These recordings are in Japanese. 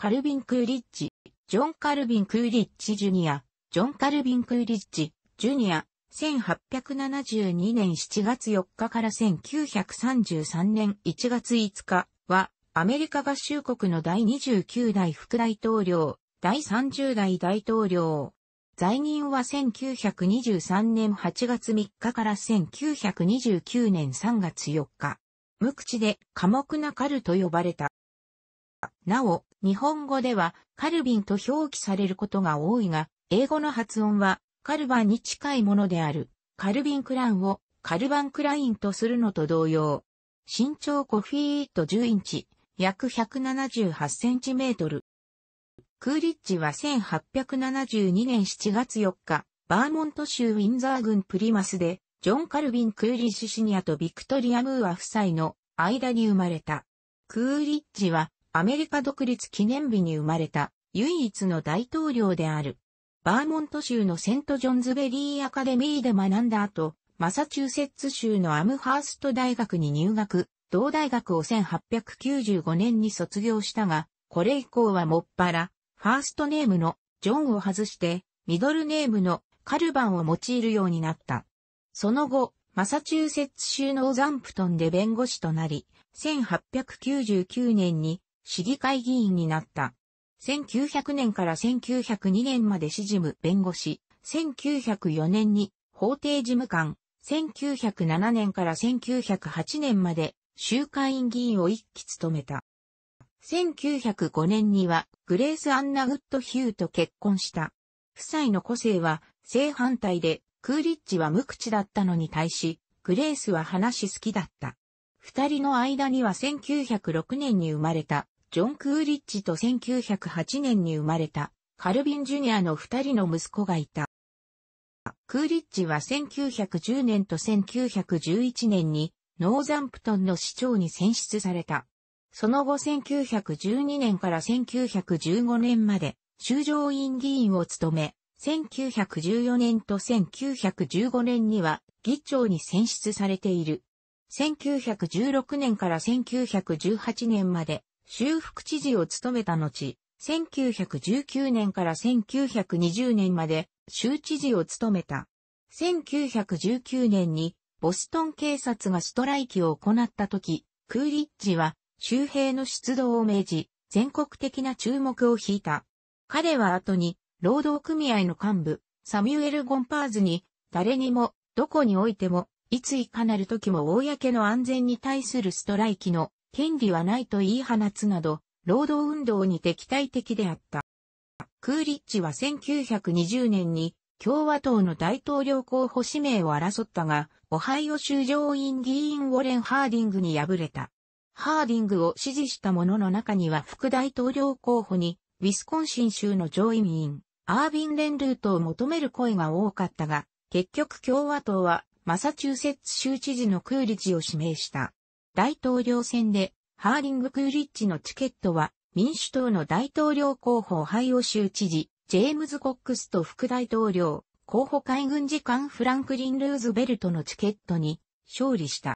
カルビン・クーリッチ、ジョン・カルビン・クーリッチ・ジュニア、ジョン・カルビン・クーリッチ、ジュニア、1872年7月4日から1933年1月5日は、アメリカ合衆国の第29代副大統領、第30代大統領。在任は1923年8月3日から1929年3月4日。無口で寡黙なカルと呼ばれた。なお、日本語ではカルビンと表記されることが多いが、英語の発音はカルバンに近いものである、カルビンクランをカルバンクラインとするのと同様。身長5フィート10インチ、約178センチメートル。クーリッジは1872年7月4日、バーモント州ウィンザー郡プリマスで、ジョン・カルビン・クーリッシュシニアとビクトリア・ムーア夫妻の間に生まれた。クーリッジはアメリカ独立記念日に生まれた唯一の大統領である。バーモント州のセントジョンズベリーアカデミーで学んだ後、マサチューセッツ州のアムハースト大学に入学、同大学を1895年に卒業したが、これ以降はもっぱら、ファーストネームのジョンを外して、ミドルネームのカルバンを用いるようになった。その後、マサチューセッツ州のオザンプトンで弁護士となり、1899年に市議会議員になった。1900年から1902年まで市事務弁護士、1904年に法廷事務官、1907年から1908年まで衆会員議員を一期務めた。1905年にはグレース・アンナ・ウッド・ヒューと結婚した。夫妻の個性は正反対で、クーリッジは無口だったのに対し、グレースは話好きだった。二人の間には1906年に生まれたジョン・クーリッジと1908年に生まれたカルビン・ジュニアの二人の息子がいた。クーリッジは1910年と1911年にノーザンプトンの市長に選出された。その後1912年から1915年まで州上院議員を務め、1914年と1915年には議長に選出されている。1916年から1918年まで修復知事を務めた後、1919年から1920年まで州知事を務めた。1919年にボストン警察がストライキを行った時、クーリッジは周平の出動を命じ、全国的な注目を引いた。彼は後に労働組合の幹部、サミュエル・ゴンパーズに、誰にも、どこにおいても、いついかなる時も公の安全に対するストライキの権利はないと言い放つなど、労働運動に敵対的であった。クーリッチは1920年に共和党の大統領候補指名を争ったが、オハイオ州上院議員ウォレン・ハーディングに敗れた。ハーディングを支持した者の中には副大統領候補に、ウィスコンシン州の上院議員、アービン・レンルートを求める声が多かったが、結局共和党はマサチューセッツ州知事のクーリッチを指名した。大統領選で、ハーリング・クーリッチのチケットは、民主党の大統領候補ハイオ州知事、ジェームズ・コックスと副大統領、候補海軍次官フランクリン・ルーズベルトのチケットに勝利した。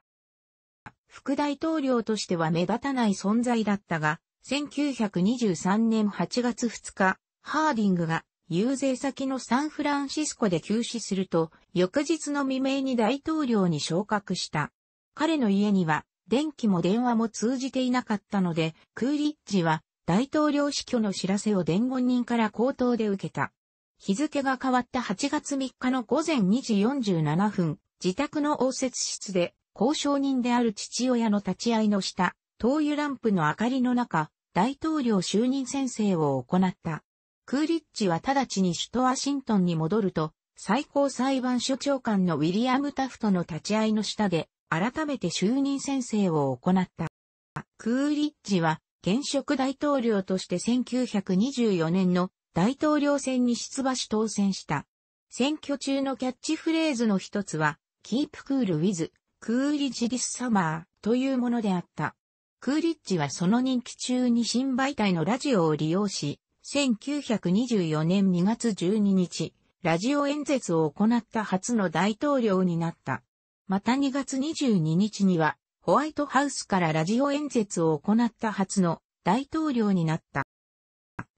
副大統領としては目立たない存在だったが、1923年8月2日、ハーディングが遊説先のサンフランシスコで急死すると、翌日の未明に大統領に昇格した。彼の家には電気も電話も通じていなかったので、クーリッジは大統領死去の知らせを伝言人から口頭で受けた。日付が変わった8月3日の午前2時47分、自宅の応接室で、交渉人である父親の立ち会いの下、灯油ランプの明かりの中、大統領就任宣誓を行った。クーリッジは直ちに首都ワシントンに戻ると、最高裁判所長官のウィリアム・タフトの立ち会いの下で、改めて就任宣誓を行った。クーリッジは、現職大統領として1924年の大統領選に出馬し当選した。選挙中のキャッチフレーズの一つは、Keep Cool with クーリッジ・ s u ス・サマーというものであった。クーリッジはその人気中に新媒体のラジオを利用し、1924年2月12日、ラジオ演説を行った初の大統領になった。また2月22日には、ホワイトハウスからラジオ演説を行った初の大統領になった。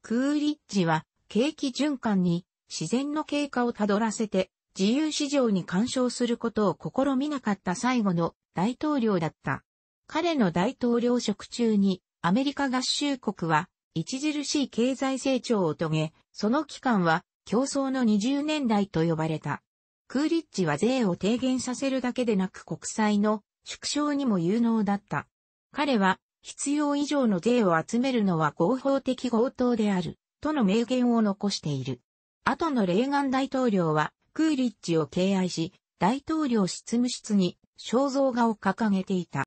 クーリッジは、景気循環に自然の経過をたどらせて、自由市場に干渉することを試みなかった最後の大統領だった。彼の大統領職中に、アメリカ合衆国は、著しい経済成長を遂げ、その期間は、競争の20年代と呼ばれた。クーリッジは税を低減させるだけでなく国債の縮小にも有能だった。彼は必要以上の税を集めるのは合法的強盗である、との名言を残している。後のレーガン大統領はクーリッジを敬愛し、大統領執務室に肖像画を掲げていた。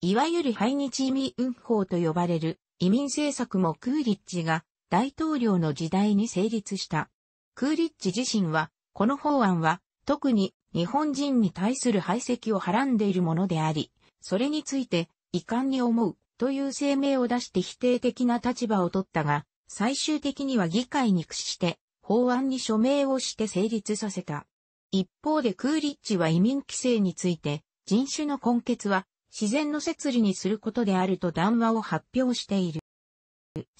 いわゆる排日移民運法と呼ばれる移民政策もクーリッジが大統領の時代に成立した。クーリッジ自身は、この法案は特に日本人に対する排斥をはらんでいるものであり、それについて遺憾に思うという声明を出して否定的な立場を取ったが、最終的には議会に屈して法案に署名をして成立させた。一方でクーリッチは移民規制について人種の根結は自然の摂理にすることであると談話を発表している。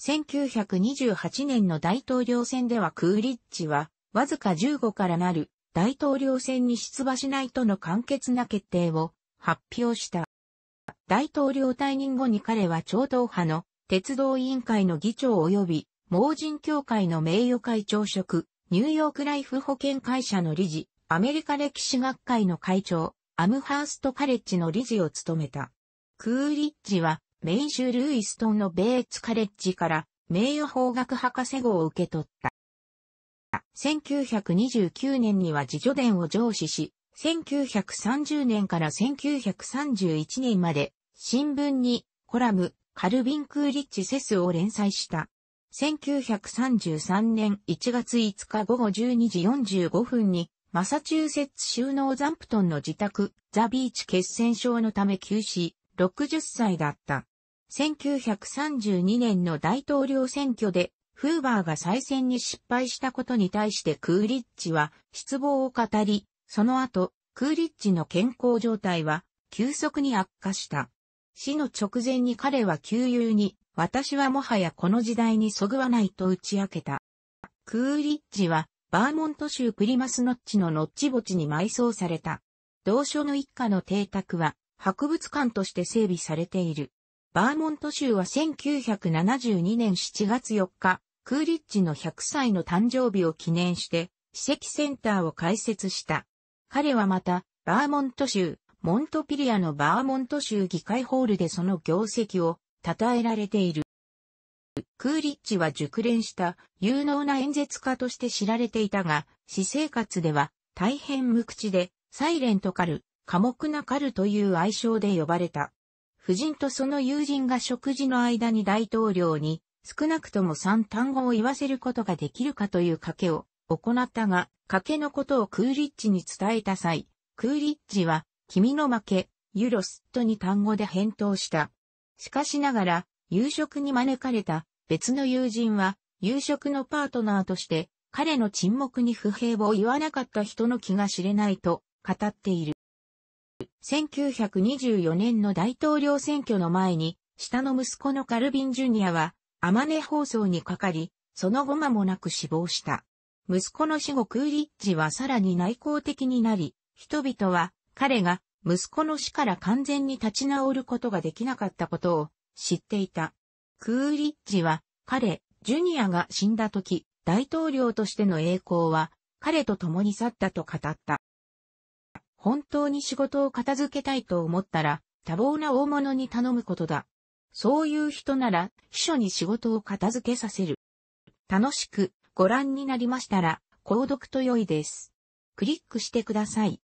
1928年の大統領選ではクーリッチはわずか15からなる大統領選に出馬しないとの簡潔な決定を発表した。大統領退任後に彼は超党派の鉄道委員会の議長及び盲人協会の名誉会長職、ニューヨークライフ保険会社の理事、アメリカ歴史学会の会長、アムハーストカレッジの理事を務めた。クーリッジは、メイシュ・ルイストンのベーツカレッジから名誉法学博士号を受け取った。1929年には自助伝を上司し、1930年から1931年まで、新聞に、コラム、カルビン・クーリッチ・セスを連載した。1933年1月5日午後12時45分に、マサチューセッツ州のザンプトンの自宅、ザ・ビーチ血栓症のため休止、60歳だった。1932年の大統領選挙でフーバーが再選に失敗したことに対してクーリッチは失望を語り、その後、クーリッチの健康状態は急速に悪化した。死の直前に彼は旧友に、私はもはやこの時代にそぐわないと打ち明けた。クーリッチは、バーモント州プリマスノッチのノッチ墓地に埋葬された。同所の一家の邸宅は、博物館として整備されている。バーモント州は1972年7月4日、クーリッチの100歳の誕生日を記念して、史跡センターを開設した。彼はまた、バーモント州、モントピリアのバーモント州議会ホールでその業績を称えられている。クーリッチは熟練した有能な演説家として知られていたが、私生活では大変無口で、サイレントカル、寡黙なカルという愛称で呼ばれた。夫人とその友人が食事の間に大統領に少なくとも3単語を言わせることができるかという賭けを行ったが、賭けのことをクーリッチに伝えた際、クーリッチは、君の負け、ユロスとに単語で返答した。しかしながら、夕食に招かれた別の友人は、夕食のパートナーとして、彼の沈黙に不平を言わなかった人の気が知れないと語っている。1924年の大統領選挙の前に、下の息子のカルビン・ジュニアは、アマ放送にかかり、その後間もなく死亡した。息子の死後クーリッジはさらに内向的になり、人々は彼が息子の死から完全に立ち直ることができなかったことを知っていた。クーリッジは彼、ジュニアが死んだ時、大統領としての栄光は彼と共に去ったと語った。本当に仕事を片付けたいと思ったら多忙な大物に頼むことだ。そういう人なら、秘書に仕事を片付けさせる。楽しくご覧になりましたら、購読と良いです。クリックしてください。